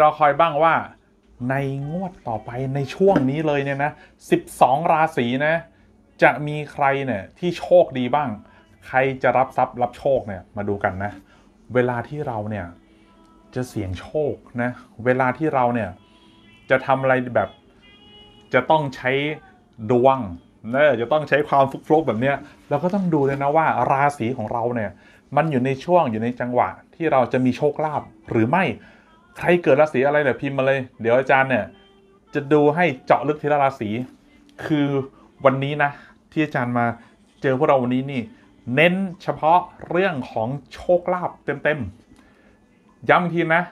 รอคอยบ้างว่าในงวดต่อไปในช่วงนี้เลยเนี่ยนะ 12 ราศีนะจะมีใคร เนี่ยที่โชคดีบ้าง ใครจะรับทรัพย์รับโชคเนี่ยมาดูกันนะ เวลาที่เราเนี่ยจะเสี่ยงโชคนะเวลาที่เราเนี่ยจะทำอะไรแบบ จะต้องใช้ดวงนะจะต้องใช้ความฟุกฟลุกแบบเนี้ยเราก็ต้องดูเลยนะว่าราศีของเราเนี่ยมันอยู่ในช่วงอยู่ในจังหวะที่เราจะมีโชคลาภหรือไม่ใครเกิดราศีอะไรเนี่ยพิมพ์มาเลยเดี๋ยวอาจารย์เนี่ยจะดูให้เจาะลึกทีละราศีคือวันนี้นะ ที่อาจารย์มาเจอพวกเราวันนี้นี่ เน้นเฉพาะเรื่องของโชคลาภเต็มๆย้ำอีกทีนะ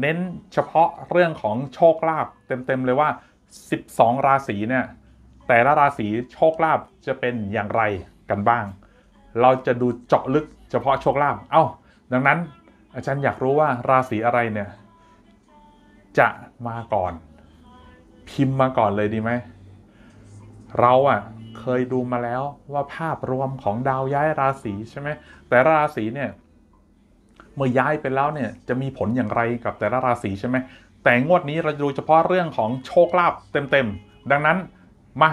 เน้นเฉพาะเรื่องของโชคลาภเต็มๆเลยว่า 12 ราศีเนี่ยแต่ละราศีโชคลาภจะเป็นอย่างไรกันบ้าง เราจะดูเจาะลึกเฉพาะโชคลาภเอา้าดังนั้นอาจารย์อยากรู้ว่าราศีอะไรเนี่ยจะมาก่อน พิมพ์มาก่อนเลยดีไหมเราอะ่ะเคยดูมาแล้วว่าภาพรวมของดาวย้ายราศีใช่ไหมแต่ราศีเนี่ย เมื่อย้ายไปแล้วเนี่ย จะมีผลอย่างไรกับแต่ละราศีใช่ไหมแต่งวดนี้เราจะดูเฉพาะเรื่องของโชคลาภเต็มๆดังนั้น มา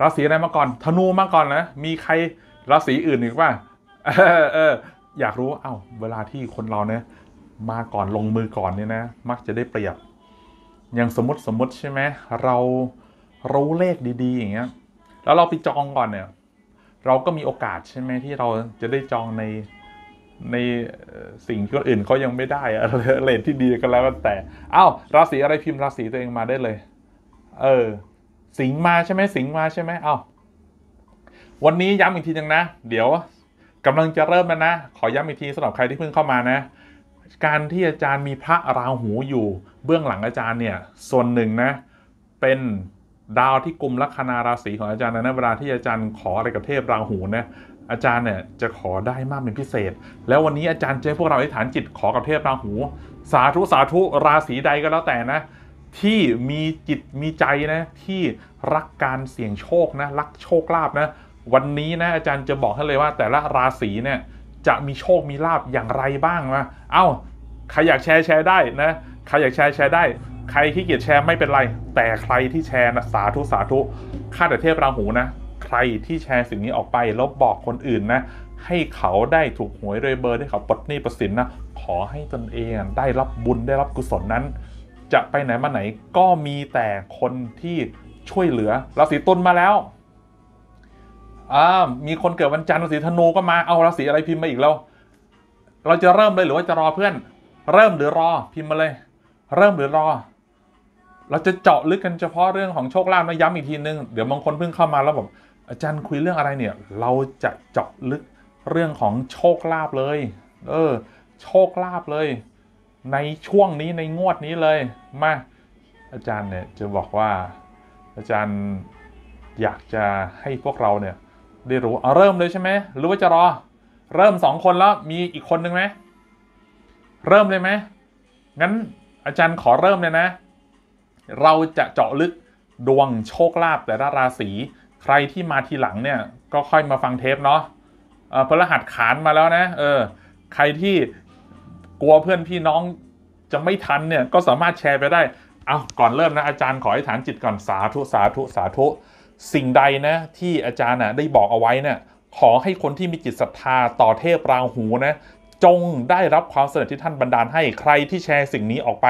ราศีอะไรมาก่อนธนูมาก่อนนะมีใครราศีอื่นอีกป่ะเออเอออยากรู้เอา้าเวลาที่คนเราเนี่ยมาก่อนลงมือก่อนเนี่ยนะ มักจะได้เปรียบ อย่างสมมติสมมติใช่ไหม เรารู้เลขดีๆอย่างเงี้ย แล้วเราไปจองก่อนเนี่ย เราก็มีโอกาสใช่ไหมที่เราจะได้จองในในสิ่งที่คนอื่นเขายังไม่ได้อะเลทที่ดีกันแล้วแต่ เอ้าราศีอะไรพิมพ์ราศีตัวเองมาได้เลย เออ สิงมาใช่ไหมสิงมาใช่ไหม เอ้าวันนี้ย้ำอีกทีนึงนะ เดี๋ยวกำลังจะเริ่มแล้วนะ ขอย้ำอีกทีสำหรับใครที่เพิ่งเข้ามานะการที่อาจารย์มีพระราหูอยู่ เบื้องหลังอาจารย์เนี่ยส่วนหนึ่งนะเป็นดาวที่กลุ่มลัคนาราศีของอาจารย์นะเวลาที่อาจารย์ขออะไรกับเทพราหูนะอาจารย์เนี่ยจะขอได้มากเป็นพิเศษ แล้ววันนี้อาจารย์เจอพวกเราอธิษฐานจิตขอกับเทพราหู สาธุสาธุราศีใดก็แล้วแต่นะ ที่มีจิตมีใจนะที่รักการเสี่ยงโชคนะรักโชคลาภนะ วันนี้นะอาจารย์จะบอกให้เลยว่าแต่ละราศีเนี่ยจะมีโชคมีลาบอย่างไรบ้างนะเอา้า ใครอยากแชร์แชร์ได้นะ ใครอยากแชร์แชร์ได้ ใครขี้เกียจแชร์ไม่เป็นไร แต่ใครที่แชร์นะสาธุสาธุ ข้าแต่เทพราหูนะ ใครที่แชร์สิ่งนี้ออกไปแล้วบอกคนอื่นนะ ให้เขาได้ถูกหวยโดยเบอร์ให้เขาปลดหนี้ประสินนะ ขอให้ตนเองได้รับบุญได้รับกุศลนั้น จะไปไหนมาไหนก็มีแต่คนที่ช่วยเหลือราศีตุลมาแล้วอ่ามีคนเกิดวันจันทร์ราศีธนูก็มาเอาราศีอะไรพิมพ์มาอีกเราเราจะเริ่มเลยหรือว่าจะรอเพื่อน เริ่มหรือรอพิมพ์มาเลย เริ่มหรือรอ เราจะเจาะลึกกันเฉพาะเรื่องของโชคลาภนะย้ำอีกทีนึงเดี๋ยวบางคนเพิ่งเข้ามาแล้วแบบอาจารย์คุยเรื่องอะไรเนี่ย เราจะเจาะลึกเรื่องของโชคลาภเลย เออโชคลาภเลย ในช่วงนี้ในงวดนี้เลย มาอาจารย์เนี่ยจะบอกว่าอาจารย์อยากจะให้พวกเราเนี่ยได้รู้เอาเริ่มเลยใช่ไหมหรือว่าจะรอ เริ่มสองคนแล้วมีอีกคนหนึ่งไหม เริ่มเลยไหมงั้นอาจารย์ขอเริ่มเลยนะ เราจะเจาะลึกดวงโชคลาภแต่ละราศี ใครที่มาทีหลังเนี่ย ก็ค่อยมาฟังเทปเนาะเพ่อรหัสขานมาแล้วนะ เออ ใครที่กลัวเพื่อนพี่น้องจะไม่ทันเนี่ย ก็สามารถแชร์ไปได้ เอาก่อนเริ่มนะ อาจารย์ขอให้ฐานจิตก่อนสาธุสาธุสาธุสิ่งใดนะที่อาจารย์นะได้บอกเอาไว้นะ่ยขอให้คนที่มีจิตศรัทธาต่อเทพราหูนะจงได้รับความสำเร็จที่ท่านบันดาลให้ใครที่แชร์สิ่งนี้ออกไป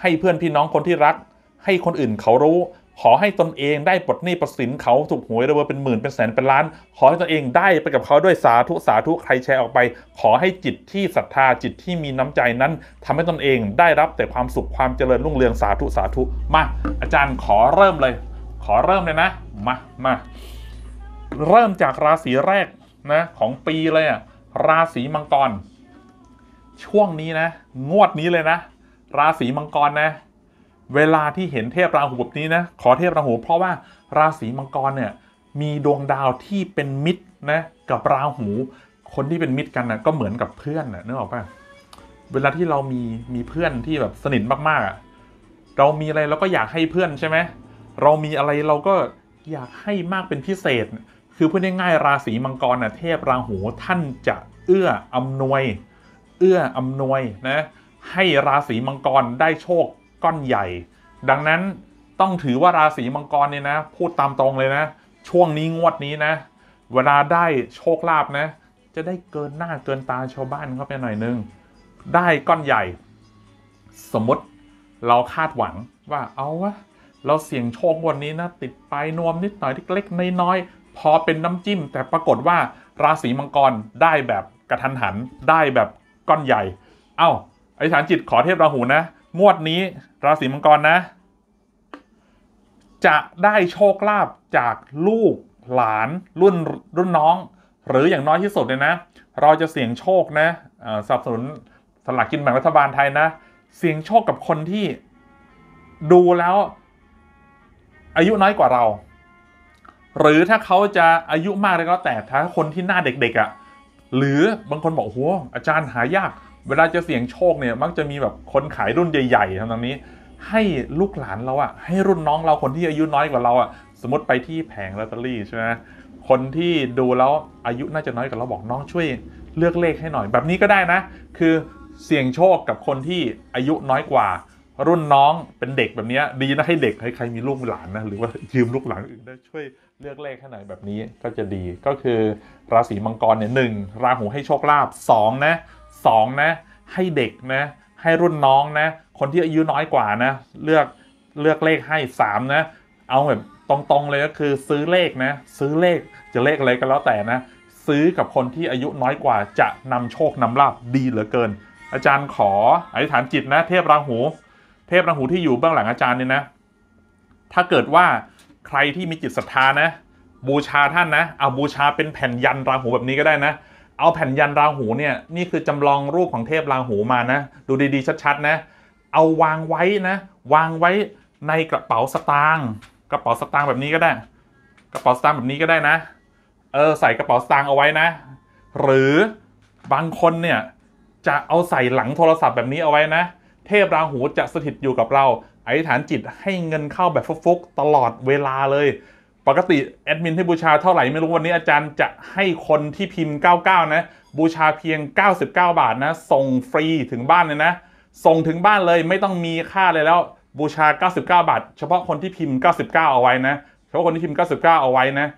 ให้เพื่อนพี่น้องคนที่รัก ให้คนอื่นเขารู้ ขอให้ตนเองได้ปลดหนี้ประสินเขาถูกหวยระเบิดเป็นหมื่นเป็นแสนเป็นล้าน ขอให้ตนเองได้ไปกับเขาด้วยสาธุสาธุใครแชร์ออกไป ขอให้จิตที่ศรัทธาจิตที่มีน้ำใจนั้น ทำให้ตนเองได้รับแต่ความสุขความเจริญรุ่งเรืองสาธุสาธุมาอาจารย์ขอเริ่มเลยขอเริ่มเลยนะมามาเริ่มจากราศีแรกนะ ของปีเลยอะราศีมังกร ช่วงนี้นะ งวดนี้เลยนะ ราศีมังกรนะ เวลาที่เห็นเทพราหูแบบนี้นะ ขอเทพราหูเพราะว่าราศีมังกรเนี่ย มีดวงดาวที่เป็นมิตรนะ กับราหู คนที่เป็นมิตรกันนะก็เหมือนกับเพื่อนนะนึกออกปะเวลาที่เรามีมีเพื่อนที่แบบสนิทมากๆเรามีอะไรเราก็อยากให้เพื่อนใช่ไหมเรามีอะไรเราก็อยากให้มากเป็นพิเศษ คือพูดง่ายๆราศีมังกรนะเทพราหูท่านจะเอื้ออำนวย เอื้ออำนวยนะ ให้ราศีมังกรได้โชคก้อนใหญ่ ดังนั้นต้องถือว่าราศีมังกรเนี่ยนะ พูดตามตรงเลยนะ ช่วงนี้งวดนี้นะ เวลาได้โชคลาภนะ จะได้เกินหน้าเกินตาชาวบ้านเข้าไปหน่อยนึงได้ก้อนใหญ่ สมมติเราคาดหวังว่าเอาวะเราเสี่ยงโชควันนี้นะ ติดปลายนวมนิดหน่อยเล็กๆน้อยๆพอเป็นน้ำจิ้มแต่ปรากฏว่าราศีมังกรได้แบบกระทันหันได้แบบก้อนใหญ่ เอา้าไอ้ฐานจิตขอเทพราหูนะงวดนี้ราศีมังกรนะ จะได้โชคลาภจากลูกหลานรุ่นรุ่นน้อง หรืออย่างน้อยที่สุดเลยนะ เราจะเสี่ยงโชคนะสับสนนสลากกินแบ่งรัฐบาลไทยนะ เสี่ยงโชคกับคนที่ดูแล้วอายุน้อยกว่าเรา หรือถ้าเขาจะอายุมากแล้วก็แต่ ถ้าคนที่หน้าเด็กๆอะ่ะ หรือบางคนบอกหัวอาจารย์หายาก เวลาจะเสี่ยงโชคเนี่ย มักจะมีแบบคนขายรุ่นใหญ่ๆทำตรงนี้ ให้ลูกหลานเราอะ่ะให้รุ่นน้องเราคนที่อายุน้อยกว่าเราอะ่ะสมมติไปที่แผงลอตเตอรี่ใช่ไหมคนที่ดูแล้วอายุน่าจะน้อยกว่าเราบอกน้องช่วย เลือกเลขให้หน่อย แบบนี้ก็ได้นะ คือเสี่ยงโชคกับคนที่อายุน้อยกว่ารุ่นน้องเป็นเด็กแบบนี้ ดีนะให้เด็กใครมีลูกหลานนะหรือว่ายืมลูกหลานอื่นได้ช่วยเลือกเลขขหนาดแบบนี้ก็จะดีก็คือ ราศีมังกรเนี่ยหนึ่งราหูให้โชคลาภสองนะสองนะให้เด็กนะให้รุ่นน้องนะคนที่อายุน้อยกว่านะเลือกเลือกเลขให้สามนะ เอาแบบตรงๆเลยก็คือซื้อเลขนะ ซื้อเลขจะเลขอะไรก็แล้วแต่นะ ซื้อกับคนที่อายุน้อยกว่า จะนำโชคนำลาบดีเหลือเกิน อาจารย์ขออธิษฐานจิตนะ เทพราหูทพราหูที่อยู่เบื้องหลังอาจารย์เนี่ยนะ ถ้าเกิดว่าใครที่มีจิตศรัทธานะ บูชาท่านนะเอาบูชาเป็นแผ่นยันราหูแบบนี้ก็ได้นะ เอาแผ่นยันราหูเนี่ยนี่คือจำลองรูปของเทพราหูมานะดูดีๆชัดๆนะเอาวางไว้นะ วางไว้ในกระเป๋าสตางค์กระเป๋าสตางค์แบบนี้ก็ได้ กระเป๋าสตางค์แบบนี้ก็ได้นะเออใส่กระเป๋าสตางค์เอาไว้นะ หรือบางคนเนี่ยจะเอาใส่หลังโทรศัพท์แบบนี้เอาไว้นะเทพราหูจะสถิตอยู่กับเราอธิษฐานจิตให้เงินเข้าแบบฟุกๆตลอดเวลาเลย ปกติแอดมินให้บูชาเท่าไหร่ไม่รู้วันนี้อาจารย์จะให้คนที่พิมพ์ 99 นะ บูชาเพียง 99 บาทนะ ส่งฟรีถึงบ้านเลยนะ ส่งถึงบ้านเลยไม่ต้องมีค่าเลยแล้วบูชา 99 บาท เฉพาะคนที่พิมพ์ 99 เอาไว้นะ เฉพาะคนที่พิมพ์ 99 เอาไว้นะ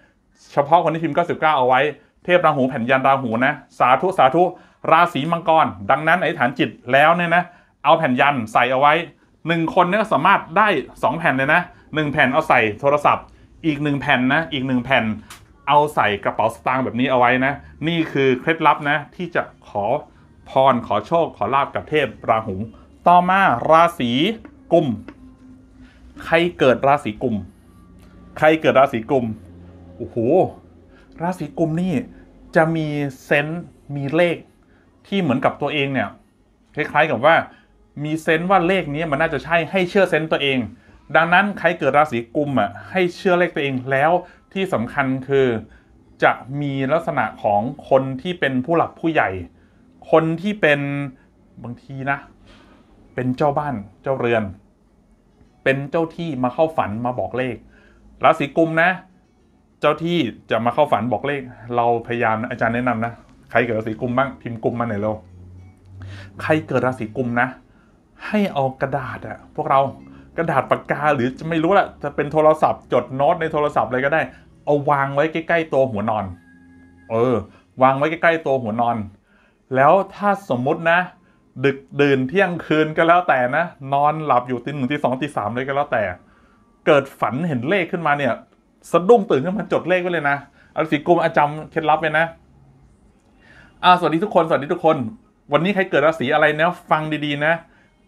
เฉพาะคนที่พิมพ์ 99 เอาไว้เทพราหูแผ่นยันราหูนะสาธุสาธุราศีมังกร ดังนั้นไอ้ฐานจิตแล้วเนี่ยนะเอาแผ่นยันใส่เอาไว้หนึ่งคนเนี่ยสามารถได้สองแผ่นเลยนะหนึ่งแผ่นเอาใส่โทรศัพท์อีกหนึ่งแผ่นนะอีกหนึ่งแผ่นเอาใส่กระเป๋าสตางค์แบบนี้เอาไว้นะ นี่คือเคล็ดลับนะที่จะขอพรขอโชคขอลาบกับเทพราหูต่อมาราศีกุมใครเกิดราศีกุมใครเกิดราศีกุมโอ้โหราศีกุมนี่จะมีเซนต์มีเลข ที่เหมือนกับตัวเองเนี่ย คล้ายๆกับว่ามีเซนต์ว่าเลขนี้มันน่าจะใช่ ให้เชื่อเซนต์ตัวเอง ดังนั้นใครเกิดราศีกุมอ่ะให้เชื่อเลขตัวเองแล้วที่สำคัญคือจะมีลักษณะของคนที่เป็นผู้หลักผู้ใหญ่ คนที่เป็นบางทีนะ เป็นเจ้าบ้านเจ้าเรือน เป็นเจ้าที่มาเข้าฝันมาบอกเลข ราศีกุมนะ เจ้าที่จะมาเข้าฝันบอกเลข เราพยายามนะอาจารย์แนะนำนะใครเกิดราศีกุมบ้างพิมพ์กุมมาหน่อยเราใครเกิดราศีกุมนะให้เอากระดาษอะพวกเรากระดาษปากกาหรือจะไม่รู้ละจะเป็นโทรศัพท์จดโน้ตในโทรศัพท์อะไรก็ได้ เอาวางไว้ใกล้ ๆ ตัวหัวนอน เออ วางไว้ใกล้ ๆ ตัวหัวนอน แล้วถ้าสมมุตินะ ดึกดื่นเที่ยงคืนก็แล้วแต่นะ นอนหลับอยู่ตีหนึ่งตีสองตีสามเลยก็แล้วแต่ เกิดฝันเห็นเลขขึ้นมาเนี่ยสะดุ้งตื่นขึ้นมาจดเลขไว้เลยนะเอาสีกลมอาจำเคล็ดลับไปนะอ่าสวัสดีทุกคนสวัสดีทุกคน วันนี้ใครเกิดราศีอะไรเนะฟังดีๆนะ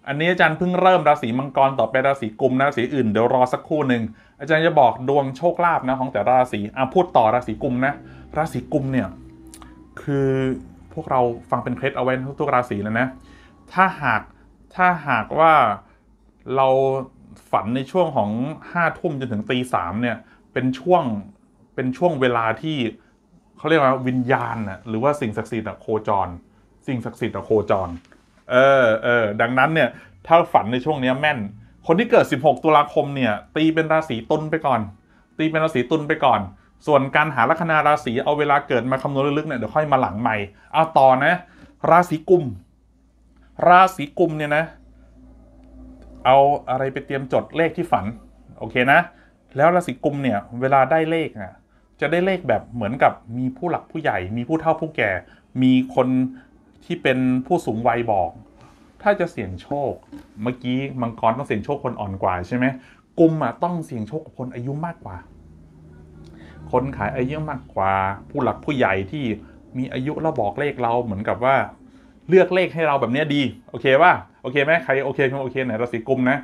อันนี้อาจารย์เพิ่งเริ่มราศีมังกรต่อไปราศีกุมราศีอื่นเดี๋ยวรอสักครู่หนึ่งอาจารย์จะบอกดวงโชคลาภนะของแต่ราศีอ่ะพูดต่อราศีกุมนะราศีกุมเนี่ยคือพวกเราฟังเป็นเคล็ดเอาไว้ทุกราศีแล้วนะถ้าหากถ้าหากว่าเราฝันในช่วงของห้าทุ่มจนถึงตีสามเนี่ย เป็นช่วงเป็นช่วงเวลาที่เขาเรียกว่าวิญญาณนะหรือว่าสิ่งศักดิ์สิทธิ์โคจร สิ่งศักดิ์สิทธิ์โคจรเออเออ ดังนั้นเนี่ย ถ้าฝันในช่วงนี้แม่น คนที่เกิด 16ตุลาคมเนี่ย ตีเป็นราศีตุลไปก่อน ตีเป็นราศีตุลไปก่อน ส่วนการหาลัคนาราศี เอาเวลาเกิดมาคำนวณลึกๆเนี่ย เดี๋ยวค่อยมาหลังใหม่เอาต่อนะ ราศีกุม ราศีกุมเนี่ยนะ เอาอะไรไปเตรียมจดเลขที่ฝัน โอเคนะ แล้วราศีกุมเนี่ย เวลาได้เลขอ่ะจะได้เลขแบบเหมือนกับมีผู้หลักผู้ใหญ่ มีผู้เฒ่าผู้แก่ มีคนที่เป็นผู้สูงวัยบอก ถ้าจะเสี่ยงโชค เมื่อกี้มังกรต้องเสี่ยงโชคคนอ่อนกว่าใช่ไหมกุมอ่ะต้องเสี่ยงโชคกับคนอายุมากกว่าคนขายอายุมากกว่า ผู้หลักผู้ใหญ่ที่มีอายุแล้วบอกเลขเราเหมือนกับว่าเลือกเลขให้เราแบบนี้ดี โอเคป่ะโอเคไหมใครโอเคไหมโอเคไหนราศีกุมนะ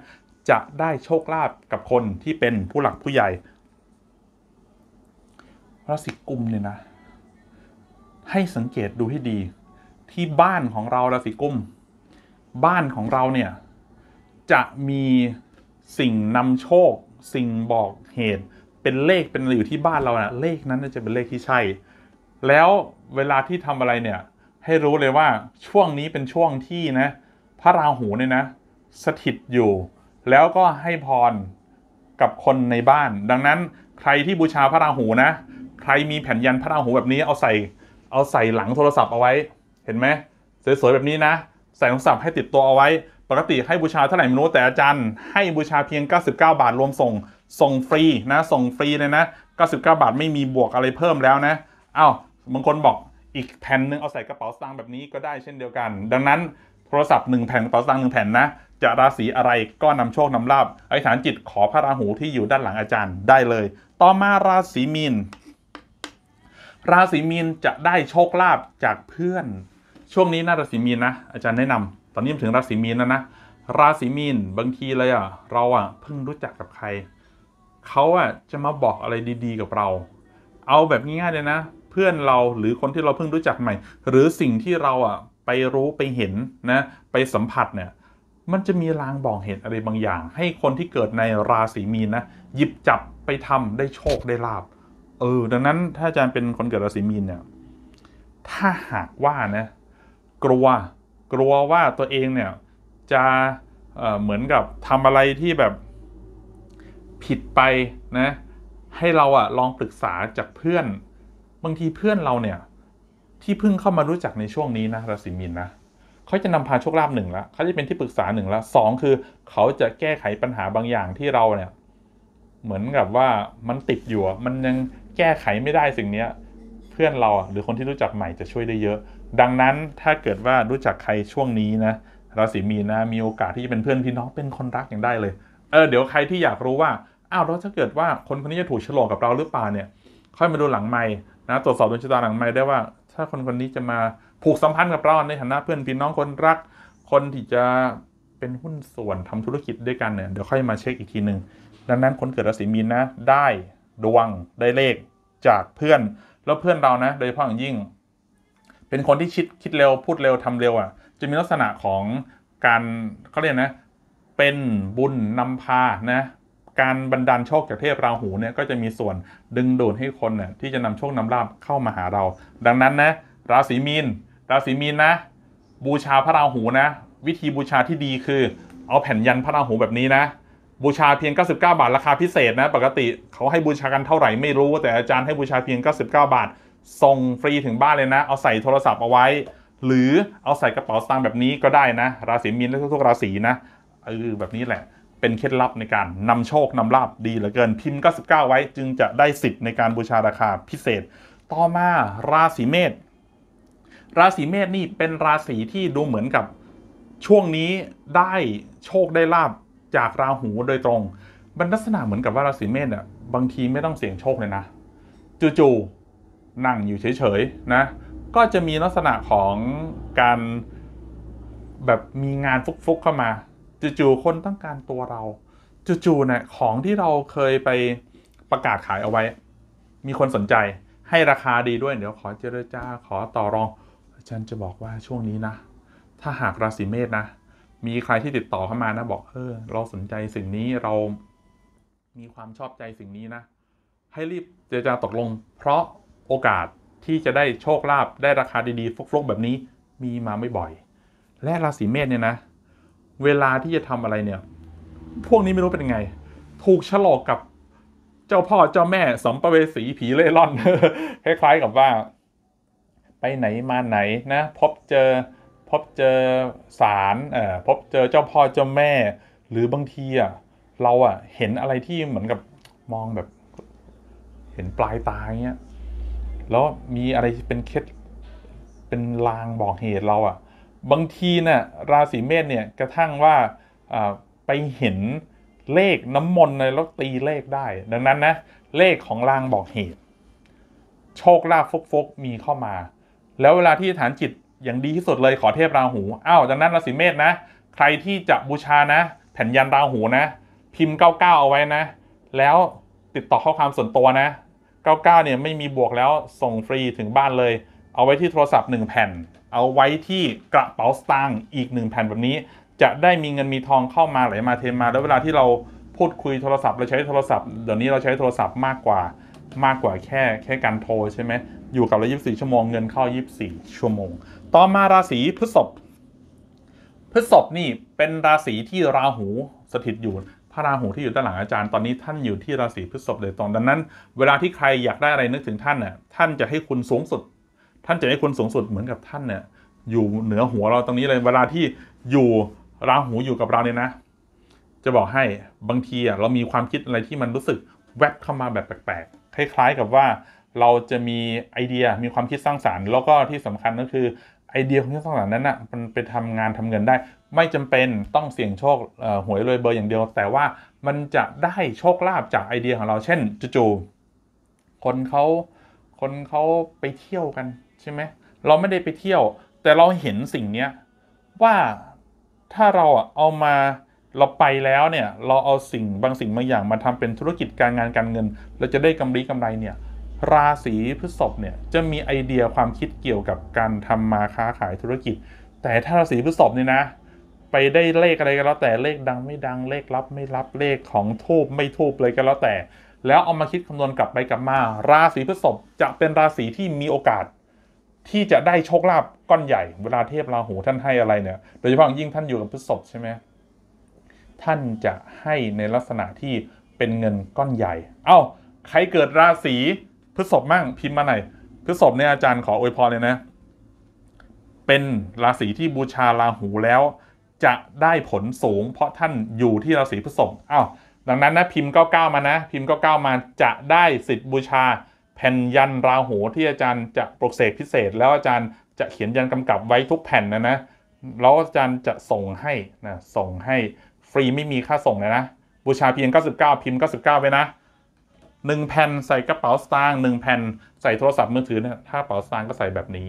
จะได้โชคลาภกับคนที่เป็นผู้หลักผู้ใหญ่ราศีกุมเนี่ยนะให้สังเกตดูให้ดีที่บ้านของเราราศีกุมบ้านของเราเนี่ยจะมีสิ่งนำโชค สิ่งบอกเหตุเป็นเลขเป็นอะไรอยู่ที่บ้านเราเนะ่ะเลขนั้นจะเป็นเลขที่ใช่ แล้วเวลาที่ทำอะไรเนี่ยให้รู้เลยว่าช่วงนี้เป็นช่วงที่นะพระราหูเนี่ยนะ สถิตอยู่ แล้วก็ให้พรกับคนในบ้าน ดังนั้นใครที่บูชาพระราหูนะใครมีแผ่นยันพระราหูแบบนี้ เอาใส่เอาใส่หลังโทรศัพท์เอาไว้เห็นไหมสวย ๆ แบบนี้นะ ใส่โทรศัพท์ให้ติดตัวเอาไว้ ปกติให้บูชาเท่าไหร่ไม่รู้แต่อาจารย์ ให้บูชาเพียง 99 บาทรวมส่ง ส่งฟรีนะ ส่งฟรีเลยนะ 99 บาทไม่มีบวกอะไรเพิ่มแล้วนะอา้าวบางคนบอกอีกแผ่นหนึ่งเอาใส่กระเป๋าสตางค์แบบนี้ก็ได้เช่นเดียวกัน ดังนั้น โทรศัพท์1แผ่นกระเป๋าสตางค์หแผ่นนะจะราศีอะไรก็นำโชคนำลาบไอ้ฐานจิตขอพระราหูที่อยู่ด้านหลังอาจารย์ได้เลย ต่อมาราศีมีนราศีมีนจะได้โชคลาภจากเพื่อนช่วงนี้นน่าราศีมีนนะอาจารย์แนะนำ ตอนนี้ถึงราศีมีนแล้วนะราศีมีนบางทีเลยอ่ะเราอ่ะเพิ่งรู้จักกับใครเขาอ่ะจะมาบอกอะไรดี ๆกับเรา เอาแบบง่ายๆเลยนะเพื่อนเราหรือคนที่เราเพิ่งรู้จักใหม่ หรือสิ่งที่เราอ่ะไปรู้ไปเห็นนะ ไปสัมผัสเนี่ย มันจะมีรางบอกเหตุอะไรบางอย่าง ให้คนที่เกิดในราศีมีนนะหยิบจับไปทำได้โชคได้ลาบเออ ดังนั้นถ้าอาจารย์เป็นคนเกิดราศีมีนเนี่ยถ้าหากว่านะกลัวกลัวว่าตัวเองเนี่ย จะเหมือนกับทำอะไรที่แบบผิดไปนะ ให้เราอะลองปรึกษาจากเพื่อน บางทีเพื่อนเราเนี่ย ที่เพิ่งเข้ามารู้จักในช่วงนี้นะราศีมีนนะเขาจะนำพาโชคลาภหนึ่งละเขาจะเป็นที่ปรึกษาหนึ่งละสองคือเขาจะแก้ไขปัญหาบางอย่างที่เราเนี่ย เหมือนกับว่ามันติดอยู่ มันยังแก้ไขไม่ได้สิ่งเนี้ย เพื่อนเราหรือคนที่รู้จักใหม่จะช่วยได้เยอะดังนั้นถ้าเกิดว่ารู้จักใครช่วงนี้นะราศีมีนนะมีโอกาสที่จะเป็นเพื่อนพี่น้องเป็นคนรักอย่างได้เลย เออเดี๋ยวใครที่อยากรู้ว่าอ้าวแล้วถ้าเกิดว่าคนคนนี้จะถูกฉลองกับเราหรือเปล่าเนี่ย ค่อยมาดูหลังไม้นะ ตรวจสอบดวงชะตาหลังไม้ได้ว่า ถ้าคนคนนี้จะมาผูกสัมพันธ์กับเราในฐานะเพื่อนพี่น้องคนรัก คนที่จะเป็นหุ้นส่วนทำธุรกิจด้วยกันเนี่ยเดี๋ยวค่อยมาเช็คอีกทีหนึ่งดังนั้นคนเกิดราศีมีนนะได้ดวงได้เลข จากเพื่อนแล้วเพื่อนเรานะ โดยเฉพาะอย่างยิ่งเป็นคนที่คิดคิดเร็วพูดเร็วทำเร็วอ่ะจะมีลักษณะของการเขาเรียกนะเป็นบุญนำพานะการบันดาลโชคจากเทพราหูเนี่ยก็จะมีส่วนดึงดูดให้คนเนี่ยที่จะนำโชคนำลาบเข้ามาหาเรา ดังนั้นนะราศีมีนราศีมีนนะบูชาพระราหูนะวิธีบูชาที่ดีคือ เอาแผ่นยันพระราหูแบบนี้นะบูชาเพียง99บาทราคาพิเศษนะปกติเขาให้บูชากันเท่าไหร่ไม่รู้แต่อาจารย์ให้บูชาเพียง99บาทส่งฟรีถึงบ้านเลยนะ เอาใส่โทรศัพท์เอาไว้ หรือเอาใส่กระเป๋าสตางค์แบบนี้ก็ได้นะ ราศีมีนและทุกๆราศีนะ เออ แบบนี้แหละ เป็นเคล็ดลับในการนำโชคนำลาบดีเหลือเกินพิมพ์99ไว้ จึงจะได้สิทธิ์ในการบูชาราคาพิเศษ ต่อมาราศีเมษราศีเมษนี่เป็นราศีที่ดูเหมือนกับช่วงนี้ได้โชคได้ลาบจากราหูโดยตรงบัรลักษณะเหมือนกับว่าราศีเมษเนี่ยบางทีไม่ต้องเสี่ยงโชคเลยนะจู่ๆนั่งอยู่เฉยๆนะ ก็จะมีลักษณะของการแบบมีงานฟุกๆเข้ามาจู่ๆคนต้องการตัวเราจู่ๆเนี่ยของที่เราเคยไปประกาศขายเอาไว้ มีคนสนใจให้ราคาดีด้วยเดี๋ยวขอเจรจาขอต่อรองฉันจะบอกว่าช่วงนี้นะ ถ้าหากราศีเมษนะ มีใครที่ติดต่อเข้ามานะ บอกเออเราสนใจสิ่งนี้เรามีความชอบใจสิ่งนี้นะ ให้รีบเจรจาตกลง เพราะโอกาสที่จะได้โชคลาภได้ราคาดีๆฟลุกๆแบบนี้ มีมาไม่บ่อย และราศีเมษเนี่ยนะ เวลาที่จะทำอะไรเนี่ย พวกนี้ไม่รู้เป็นไง ถูกฉลอกกับเจ้าพ่อเจ้าแม่สมประเวสีผีเล่ร่อนคล้ายๆกับว่า ไปไหนมาไหนนะ พบเจอพบเจอสารเอ่อพบเจอเจ้าพ่อเจ้าแม่ หรือบางทีอ่ะเราอ่ะเห็นอะไรที่เหมือนกับมองแบบ เห็นปลายตาเงี้ยแล้วมีอะไรเป็นเคล็ดเป็นลางบอกเหตุเราอะ่ะ บางทีเนะี่ยราศีเมษเนี่ยกระทั่งว่าไปเห็นเลขน้ำมนต์ในรลตีเลขได้ ดังนั้นนะ เลขของลางบอกเหตุ โชคลาภฟกๆมีเข้ามา แล้วเวลาที่ฐานจิตอย่างดีที่สุดเลยขอเทพราหูอ้าวดังนั้นราศีเมษนะ ใครที่จะบูชานะ แผ่นยันราหูนะ พิมพ์เก้าเก้าเอาไว้นะ แล้วติดต่อข้อความส่วนตัวนะ99 เนี่ยไม่มีบวกแล้วส่งฟรีถึงบ้านเลย เอาไว้ที่โทรศัพท์ 1 แผ่น เอาไว้ที่กระเป๋าสตางค์อีก 1 แผ่นแบบนี้จะได้มีเงินมีทองเข้ามาไหลมาเทมาแล้วเวลาที่เราพูดคุยโทรศัพท์เราใช้โทรศัพท์ เดี๋ยวนี้เราใช้โทรศัพท์มากกว่ามากกว่าแค่แค่การโทรใช่ไหมอยู่กับเรา 24 ชั่วโมงเงินเข้า 24 ชั่วโมง ต่อมาราศีพฤษภพฤษภนี่เป็นราศีที่ราหูสถิตอยู่พระราหูที่อยู่ด้านหลังอาจารย์ตอนนี้ท่านอยู่ที่ราศีพฤษภเดยตอนดังนั้น เวลาที่ใครอยากได้อะไรนึกถึงท่านน่ยท่านจะให้คุณสูงสุด ท่านจะให้คุณสูงสุดเหมือนกับท่านเนี่ยอยู่เหนือหัวเราตรงนี้เลยเวลาที่อยู่ราหูอยู่กับเราเนี่ยนะ จะบอกให้บางทีอ่ะเรามีความคิดอะไรที่มันรู้สึกแวบเข้ามาแบบแปลกๆคล้าย ๆ กับว่าเราจะมีไอเดียมีความคิดสร้างสารรค์ แล้วก็ที่สำคัญก็คือไอเดียของเร้างางนั้นอ่ะมันไปทำงานทำเงินได้ ไม่จำเป็นต้องเสี่ยงโชคหวยรวยเบอร์อย่างเดียว แต่ว่ามันจะได้โชคลาภจากไอเดียของเรา เช่นจู่ๆคนเขาคนเขาไปเที่ยวกันใช่ไหม เราไม่ได้ไปเที่ยว แต่เราเห็นสิ่งเนี้ยว่าถ้าเราเอามาเราไปแล้วเนี่ยเราเอาสิ่งบางสิ่งบางอย่างมาทำเป็นธุรกิจการงานการเงิน เราจะได้กำไรกำไรเนี่ยราศีพฤษภเนี่ยจะมีไอเดียความคิดเกี่ยวกับการทำมาค้าขายธุรกิจ แต่ถ้าราศีพฤษภเนี่ยนะ ไปได้เลขอะไรก็แล้ว แต่เลขดังไม่ดัง เลขรับไม่รับเลขของทูบไม่ทูบเลยก็แล้วแต่ แล้วเอามาคิดคำนวณกลับไปกลับมา ราศีพฤษภจะเป็นราศีที่มีโอกาส ที่จะได้โชคลาภก้อนใหญ่ เวลาเทพราหูท่านให้อะไรเนี่ย โดยเฉพาะยิ่งท่านอยู่กับพฤษภใช่ไหมท่านจะให้ในลักษณะที่เป็นเงินก้อนใหญ่ เอา้า ใครเกิดราศีพฤษภมั่งพิมพ์มาหน่อยพฤษภเนี่ยอาจารย์ขออวยพรเลยนะเป็นราศีที่บูชาราหูแล้ว จะได้ผลสูงเพราะท่านอยู่ที่ราศีพฤษภอ้าวดังนั้นนะพิมพ์ก้ามานะพิมพ์ก้ามาจะได้สิทธิ์บูชาแผ่นยันราหูที่อาจารย์จะปรเกเสกพิเศษ แล้วอาจารย์จะเขียนยันกำกับไว้ทุกแผ่นนะนะแล้วอาจารย์จะส่งให้นะส่งให้ฟรีไม่มีค่าส่งเลยนะบูชาเพียง99 พิมพ์99ไปนะหนึ่งแผ่นใส่กระเป๋าสตางค์หนึ่งแผ่นใส่โทรศัพท์มือถือเนี่ยถ้ากระเป๋าสตางค์ก็ใส่แบบนี้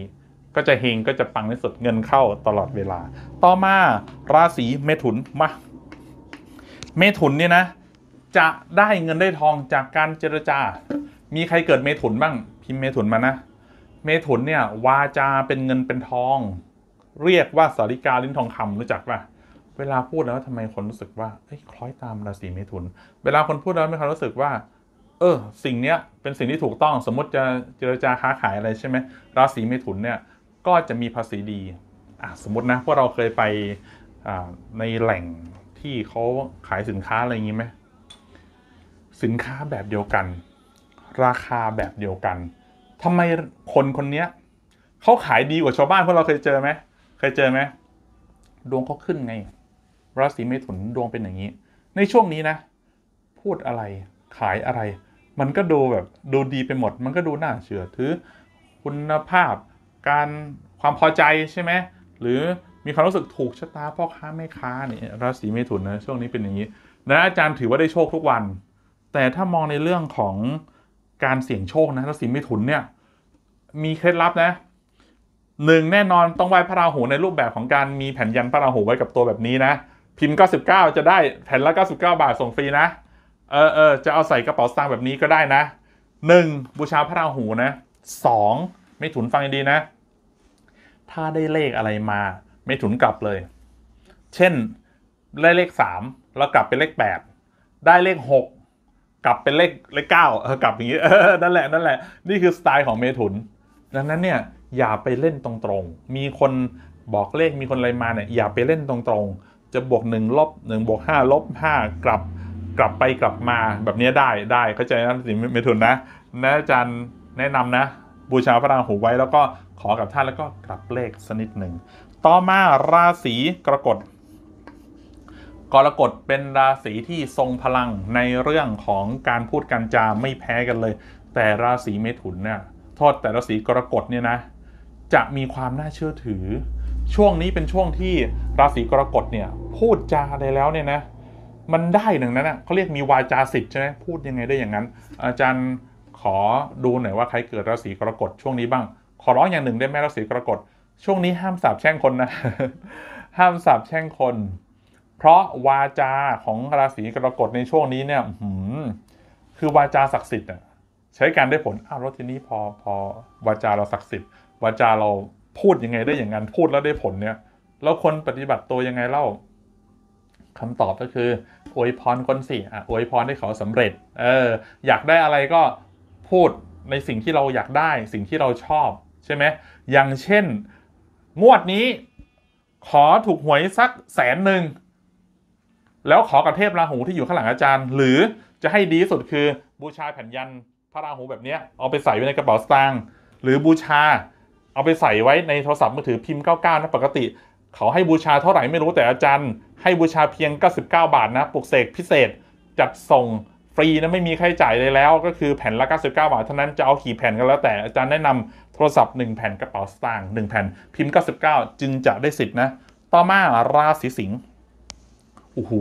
ก็จะเฮงก็จะปังที่สุดเงินเข้าตลอดเวลา ต่อมาราศีเมถุนมาเมถุนเนี่ยนะ จะได้เงินได้ทองจากการเจรจา มีใครเกิดเมถุนบ้าง พิมพ์เมถุนมานะเมถุนเนี่ย วาจาเป็นเงินเป็นทอง เรียกว่าสาริกาลิ้นทองคำรู้จักปะเวลาพูดแล้วทำไมคนรู้สึกว่าเฮ้ยคล้อยตามราศีเมถุน เวลาคนพูดแล้วม่ความรู้สึกว่าเออสิ่งเนี้ยเป็นสิ่งที่ถูกต้องสมมติจะเจรจาค้าขายอะไรใช่ไหมราศีเมถุนเนี่ยก็จะมีภาษีดีอ่ะสมมตินะพวกเราเคยไปในแหล่งที่เขาขายสินค้าอะไรอย่างนี้ไหมสินค้าแบบเดียวกัน ราคาแบบเดียวกัน ทำไมคนคนเนี้ยเขาขายดีกว่าชาวบ้านพวกเราเคยเจอไหมเคยเจอไหมดวงเขาขึ้นไง ราศีเมถุนดวงเป็นอย่างนี้ ในช่วงนี้นะ พูดอะไรขายอะไรมันก็ดูแบบดูดีไปหมดมันก็ดูน่าเชื่อถือคุณภาพการความพอใจใช่ไหมหรือมีความรู้สึกถูกชะตาพ่อค้าแม่ค้านี่ราศีเมถุนนะ ช่วงนี้เป็นอย่างนี้นะอาจารย์ถือว่าได้โชคทุกวัน แต่ถ้ามองในเรื่องของการเสี่ยงโชคนะราศีเมถุนเนี่ย มีเคล็ดลับนะหนึ่งแน่นอนต้องไหว้พระราหูในรูปแบบของการมีแผ่นยันพระราหูไว้กับตัวแบบนี้นะ พิมพ์ 99จะได้แผ่นละ99บาทส่งฟรีนะเออเออจะเอาใส่กระเป๋าสตางค์แบบนี้ก็ได้นะหนึ่งบูชาพระราหูนะสองไม่ถุนฟังดีนะ ถ้าได้เลขอะไรมาไม่ถุนกลับเลย เช่นได้เลขสามแล้วกลับเป็นเลขแปดได้เลขหกกลับเป็นเลขเลขเก้าเออกลับอย่างนี้เออนั่นแหละนั่นแหละนี่คือสไตล์ของเมถุน ดังนั้นเนี่ย อย่าไปเล่นตรง ๆ มีคนบอกเลขมีคนอะไรมาเนี่ยอย่าไปเล่นตรง ๆ จะบวกหนึ่งลบหนึ่งบวกห้าลบห้ากลับกลับไปกลับมาแบบนี้ได้ได้เข้าใจนะสิเมถุนนะนะอาจารย์แนะนำนะ บูชาพระราหูไว้แล้วก็ขอกับท่านแล้วก็กลับเลขสนิดหนึ่งต่อมาราศีกรกฎกรกฎเป็นราศีที่ทรงพลังในเรื่องของการพูดการจาไม่แพ้กันเลย แต่ราศีเมถุนเนี่ยโทษแต่ราศีกรกฎเนี่ยนะ จะมีความน่าเชื่อถือ ช่วงนี้เป็นช่วงที่ราศีกรกฎเนี่ยพูดจาอะไรแล้วเนี่ยนะมันได้หนึ่งนั้นนะเขาเรียกมีวาจาสิทธิ์ใช่ไหมพูดยังไงได้อย่างนั้นอาจารย์ขอดูหน่อยว่าใครเกิดราศีกรกฎช่วงนี้บ้าง ขอร้องอย่างหนึ่งได้ไหมราศีกรกฎช่วงนี้ห้ามสาบแช่งคนนะห้ามสาบแช่งคน เพราะวาจาของราศีกรกฎในช่วงนี้เนี่ยคือวาจาศักดิ์สิทธิ์ใช้การได้ผลอ้าวรถทีนี้พอพอ วาจาเราศักดิ์สิทธิ์ วาจาเราพูดยังไงได้อย่างนั้นพูดแล้วได้ผลเนี่ยแล้วคนปฏิบัติตัวยังไงเล่า คำตอบก็คืออวยพรคนสิอ่ะอวยพรให้เขาสำเร็จ เอออยากได้อะไรก็พูดในสิ่งที่เราอยากได้สิ่งที่เราชอบใช่ไหมอย่างเช่นงวดนี้ขอถูกหวยสักแสนหนึ่งแล้วขอกับเทพราหูที่อยู่ข้างหลังอาจารย์ หรือจะให้ดีสุดคือบูชาแผ่นยันพระราหูแบบนี้ เอาไปใส่ไว้ในกระเป๋าสตางค์หรือบูชาเอาไปใส่ไว้ในโทรศัพท์มือถือพิมพ์ 99นะปกติเขาให้บูชาเท่าไหร่ไม่รู้แต่อาจารย์ให้บูชาเพียง 99 บาทนะปลุกเสกพิเศษจัดส่งฟรีนะไม่มีค่าใช้จ่ายเลยแล้ว ก็คือแผ่นละ 99 บาทเท่านั้นจะเอาขี่แผ่นก็นแล้วแต่อาจารย์แนะนำโทรศัพท์ 1 แผ่นกระเป๋าสตางค์1แผ่น พิมพ์ 99 จึงจะได้สิทธิ์นะต่อมาราศีสิงห์โอ้โห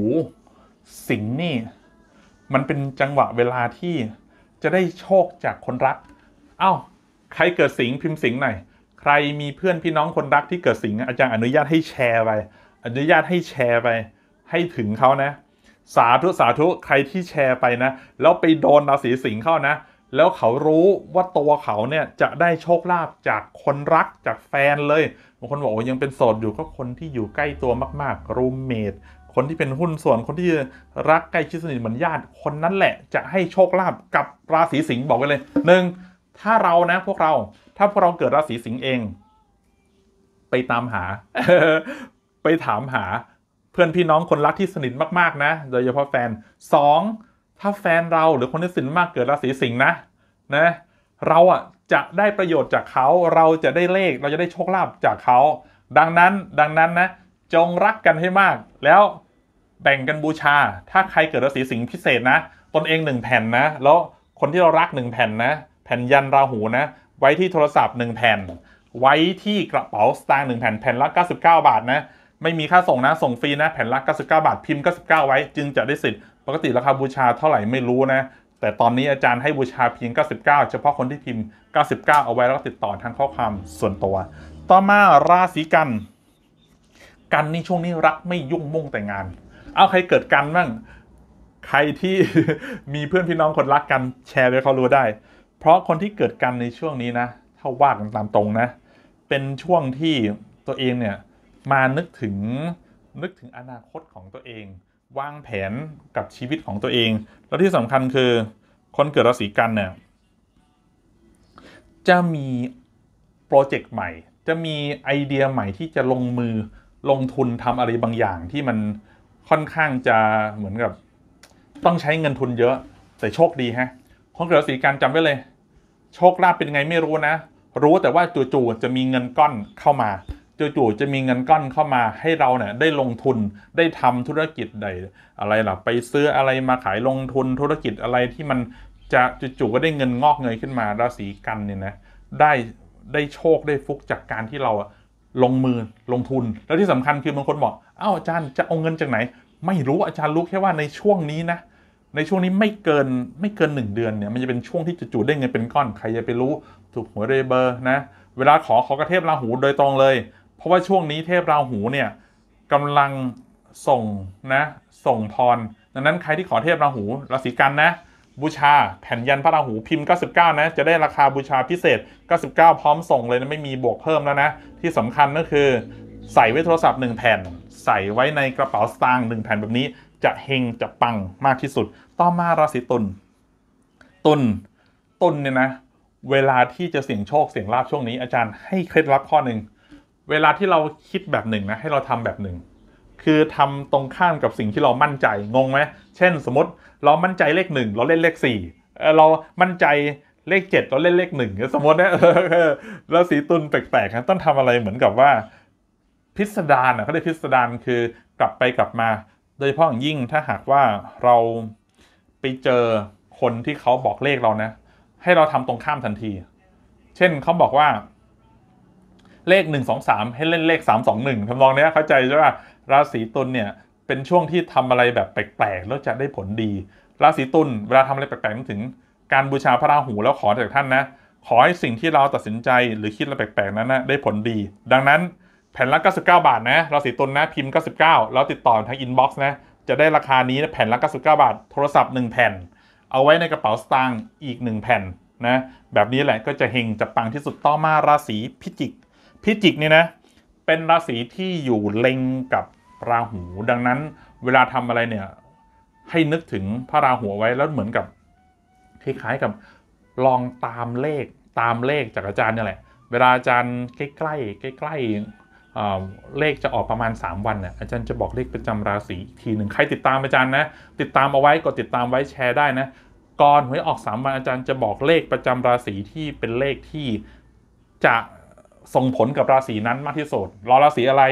สิงห์นี่ มันเป็นจังหวะเวลาที่จะได้โชคจากคนรัก เอา้า ใครเกิดสิงห์พิมพ์สิงห์หน่อยใครมีเพื่อนพี่น้องคนรักที่เกิดสิงอาจารย์อนุญาตให้แชร์ไปอนุญาตให้แชร์ไปให้ถึงเขานะ สาธุสาธุใครที่แชร์ไปนะ แล้วไปโดนราศีสิงเข้านะ แล้วเขารู้ว่าตัวเขาเนี่ยจะได้โชคลาภจากคนรักจากแฟนเลยบางคนบอกโอ้ยังเป็นโสดอยู่ก็คนที่อยู่ใกล้ตัวมากๆรูมเมทคนที่เป็นหุ้นส่วนคนที่รักใกล้ชิดสนิทเหมือนญาติคนนั้นแหละจะให้โชคลาภกับราศีสิงห์บอกไว้เลยหนึ่งถ้าเรานะพวกเราถ้าพวกเราเกิดราศีสิงห์เอง ไปตามหา ไปถามหา เพื่อนพี่น้องคนรักที่สนิทมากๆนะโดยเฉพาะแฟน 2. ถ้าแฟนเราหรือคนที่สนิทมากเกิดราศีสิงห์นะนะ เราอ่ะจะได้ประโยชน์จากเขาเราจะได้เลขเราจะได้โชคลาภจากเขาดังนั้นดังนั้นนะจงรักกันให้มาก แล้วแบ่งกันบูชา ถ้าใครเกิดราศีสิงห์พิเศษนะตนเองหนึ่งแผ่นนะ แล้วคนที่เรารักหนึ่งแผ่นนะแผ่นยันราหูนะไว้ที่โทรศัพท์1แผ่น ไว้ที่กระเป๋าสตางค์หนึ่งแผ่น แผ่นละ 99 บาทนะ ไม่มีค่าส่งนะ ส่งฟรีนะ แผ่นละ 99 บาท พิมพ์ 99ไว้ จึงจะได้สิทธิ์ ปกติราคาบูชาเท่าไหร่ไม่รู้นะ แต่ตอนนี้อาจารย์ให้บูชาเพียง99 เฉพาะคนที่พิมพ์ 99เอาไว้แล้วติดต่อทางข้อความส่วนตัว ต่อมาราศีกัน กันนี่ช่วงนี้รักไม่ยุ่งมุ่งแต่งาน เอาใครเกิดกันบ้าง ใครที่มีเพื่อนพี่น้องคนรักกันแชร์ไปเขารู้ได้เพราะคนที่เกิดกันในช่วงนี้นะถ้าว่ากันตามตรงนะ เป็นช่วงที่ตัวเองเนี่ยมานึกถึงนึกถึงอนาคตของตัวเอง วางแผนกับชีวิตของตัวเอง แล้วที่สำคัญคือ คนเกิดราศีกันเนี่ย จะมีโปรเจกต์ใหม่ จะมีไอเดียใหม่ที่จะลงมือลงทุนทำอะไรบางอย่างที่มันค่อนข้างจะเหมือนกับ ต้องใช้เงินทุนเยอะแต่โชคดีฮะคนเกิดราศีกันจำไว้เลย โชคลาภเป็นไงไม่รู้นะ รู้แต่ว่าจู่ๆจะมีเงินก้อนเข้ามา จู่ๆจะมีเงินก้อนเข้ามาให้เราเนี่ย ได้ลงทุนได้ทำธุรกิจใด อะไรล่ะไปซื้ออะไรมาขายลงทุนธุรกิจอะไรที่มันจะจู่ๆก็ได้เงินงอกเงยขึ้นมาราศีกันเนี่ยนะ ได้ได้โชคได้ฟุกจากการที่เราลงมือลงทุน แล้วที่สำคัญคือบางคนบอกอ้าวอาจารย์จะเอาเงินจากไหน ไม่รู้อาจารย์รู้แค่ว่าในช่วงนี้นะในช่วงนี้ไม่เกินไม่เกิน 1 เดือนเนี่ย มันจะเป็นช่วงที่จู่ๆได้เงินเป็นก้อน ใครจะไปรู้ถูกหวยเรเบอร์นะ เวลาขอขอกระเทพราหูโดยตรงเลย เพราะว่าช่วงนี้เทพราหูเนี่ยกำลังส่งนะ ส่งพรดังนั้นใครที่ขอเทพราหู ราศีกันนะ บูชาแผ่นยันพระราหูพิมพ์ 99 นะจะได้ราคาบูชาพิเศษ 99 พร้อมส่งเลยนะไม่มีบวกเพิ่มแล้วนะที่สำคัญก็คือใส่ไว้โทรศัพท์1แผ่น ใส่ไว้ในกระเป๋าสตางค์หแผ่นแบบนี้จะเฮงจะปังมากที่สุด ต่อมาราศีตุลตุลตุลเนี่ยนะ เวลาที่จะเสี่ยงโชคเสี่ยงลาบช่วงนี้ อาจารย์ให้เคล็ดลับข้อหนึ่งเวลาที่เราคิดแบบหนึ่งนะให้เราทำแบบหนึ่ง คือทำตรงข้ามกับสิ่งที่เรามั่นใจ งงไหมเช่นสมมติเรามั่นใจเลขหนึ่ง เราเล่นเลขสี่เรามั่นใจเลขเจ็ดเราเล่นเลขหนึ่งสมมตินะราศีตุลแปลกๆนะต้องทำอะไรเหมือนกับว่าพิสดารนะเขาเรียกพิสดารคือกลับไปกลับมาโดยเฉพาะอย่างยิ่งถ้าหากว่าเราไปเจอคนที่เขาบอกเลขเรานะให้เราทำตรงข้ามทันที เช่นเขาบอกว่า เลขหนึ่งสองสามให้เล่นเลขสามสองหนึ่งทำนองนี้เข้าใจใช่ป่ะราศีตุลเนี่ย เป็นช่วงที่ทำอะไรแบบแปลกๆ แล้วจะได้ผลดี ราศีตุลเวลาทำอะไรแปลกๆนึกถึงการบูชาพระราหูแล้วขอจากท่านนะ ขอให้สิ่งที่เราตัดสินใจหรือคิดอะไรแปลกๆนั้นนะได้ผลดี ดังนั้นแผ่นละ 99 บาทนะเราสีตุนนะพิมพ์ 99แล้วติดต่อทางอินบ็อกซ์นะ จะได้ราคานี้นะแผ่นละ 99 บาท โทรศัพท์ 1 แผ่น เอาไว้ในกระเป๋าสตางค์อีก 1 แผ่นนะ แบบนี้แหละก็จะเฮงจะปังที่สุดต่อมาราศีพิจิก พิจิกนี่นะ เป็นราศีที่อยู่เล็งกับราหู ดังนั้นเวลาทำอะไรเนี่ยให้นึกถึงพระราหูไว้แล้วเหมือนกับคล้ายๆกับ ลองตามเลขตามเลขจากอาจารย์นี่แหละ เวลาอาจารย์ใกล้ๆใกล้ๆเลขจะออกประมาณ 3 วันน่ะอาจารย์จะบอกเลขประจำราศีทีหนึ่งใครติดตามอาจารย์นะ ติดตามเอาไว้กดติดตามไว้แชร์ได้นะ ก่อนหวยออก3วันอาจารย์จะบอกเลขประจำราศีที่เป็นเลขที่จะส่งผลกับราศีนั้นมากที่สุดรอราศีอะไร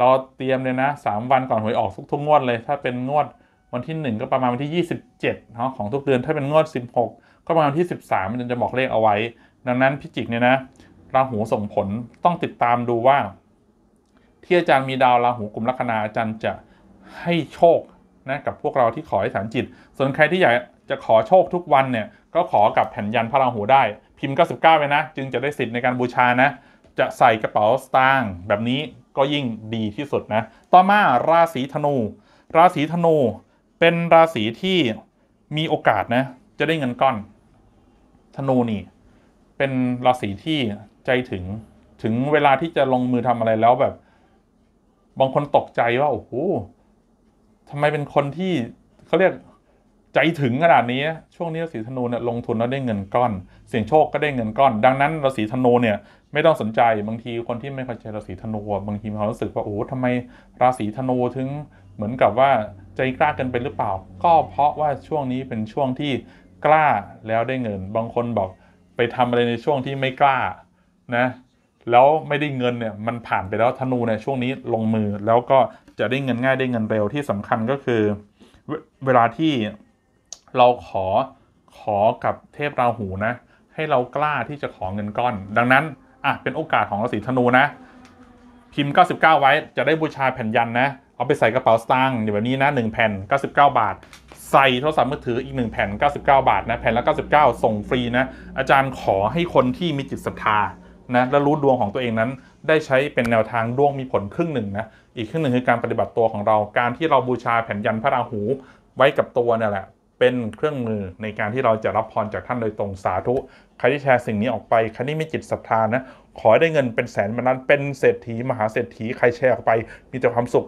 รอเตรียมเลยนะ 3 วันก่อนหวยออกทุกทุกงวดเลย ถ้าเป็นงวดวันที่ 1 ก็ประมาณวันที่ 27เนาะของทุกเดือนถ้าเป็นงวด16 ก็ประมาณวันที่ 13มันจะบอกเลขเอาไว้ ดังนั้นพิจิกเนี่ยนะราหูส่งผลต้องติดตามดูว่าที่อาจารย์มีดาวราหูกลุ่มลัคนาอาจารย์จะให้โชคนะกับพวกเราที่ขอให้สานจิต ส่วนใครที่อยากจะขอโชคทุกวันเนี่ย ก็ขอกับแผ่นยันพระราหูได้พิมพ์99ไปนะ จึงจะได้สิทธิ์ในการบูชานะ จะใส่กระเป๋าสตางค์แบบนี้ก็ยิ่งดีที่สุดนะ ต่อมาราศีธนู ราศีธนูเป็นราศีที่มีโอกาสนะ จะได้เงินก้อนธนูนี่ เป็นราศีที่ใจถึงถึงเวลาที่จะลงมือทำอะไรแล้วแบบบางคนตกใจว่าโอ้โหทำไมเป็นคนที่เขาเรียกใจถึงขนาดนี้ ช่วงนี้ราศีธนูเนี่ยลงทุนแล้วได้เงินก้อน เสี่ยงโชคก็ได้เงินก้อน ดังนั้นราศีธนูเนี่ย ไม่ต้องสนใจ บางทีคนที่ไม่เข้าใจราศีธนูบางทีเขารู้สึกว่าโอ้ทำไมราศีธนูถึงเหมือนกับว่าใจกล้ากันไปหรือเปล่า ก็เพราะว่าช่วงนี้เป็นช่วงที่กล้าแล้วได้เงิน บางคนบอกไปทำอะไรในช่วงที่ไม่กล้า นะแล้วไม่ได้เงินเนี่ยมันผ่านไปแล้วธนูเนี่ยช่วงนี้ลงมือ แล้วก็จะได้เงินง่ายได้เงินเร็วที่สำคัญก็คือ เวลาที่เราขอขอกับเทพราหูนะให้เรากล้าที่จะขอเงินก้อน ดังนั้นอ่ะเป็นโอกาสของราศีธนูนะพิมพ์ 99 ไว้จะได้บูชาแผ่นยันนะ เอาไปใส่กระเป๋าสตางค์อย่างแบบนี้นะ1แผ่น 99 บาท ใส่โทรศัพท์มือถืออีก1แผ่น 99 บาทนะแผ่นละ 99 ส่งฟรีนะอาจารย์ขอให้คนที่มีจิตศรัทธานะและรู้ดวงของตัวเองนั้นได้ใช้เป็นแนวทางดวงมีผลครึ่งหนึ่งนะอีกครึ่งหนึ่งคือการปฏิบัติตัวของเราการที่เราบูชาแผ่นยันพระราหู ไว้กับตัวนี่แหละเป็นเครื่องมือในการที่เราจะรับพรจากท่านโดยตรงสาธุใครที่แชร์สิ่งนี้ออกไปใครที่มีจิตศรัทธานะขอได้เงินเป็นแสนมันนั้นเป็นเศรษฐีมหาเศรษฐีใครแชร์ออกไปมีแต่ความสุข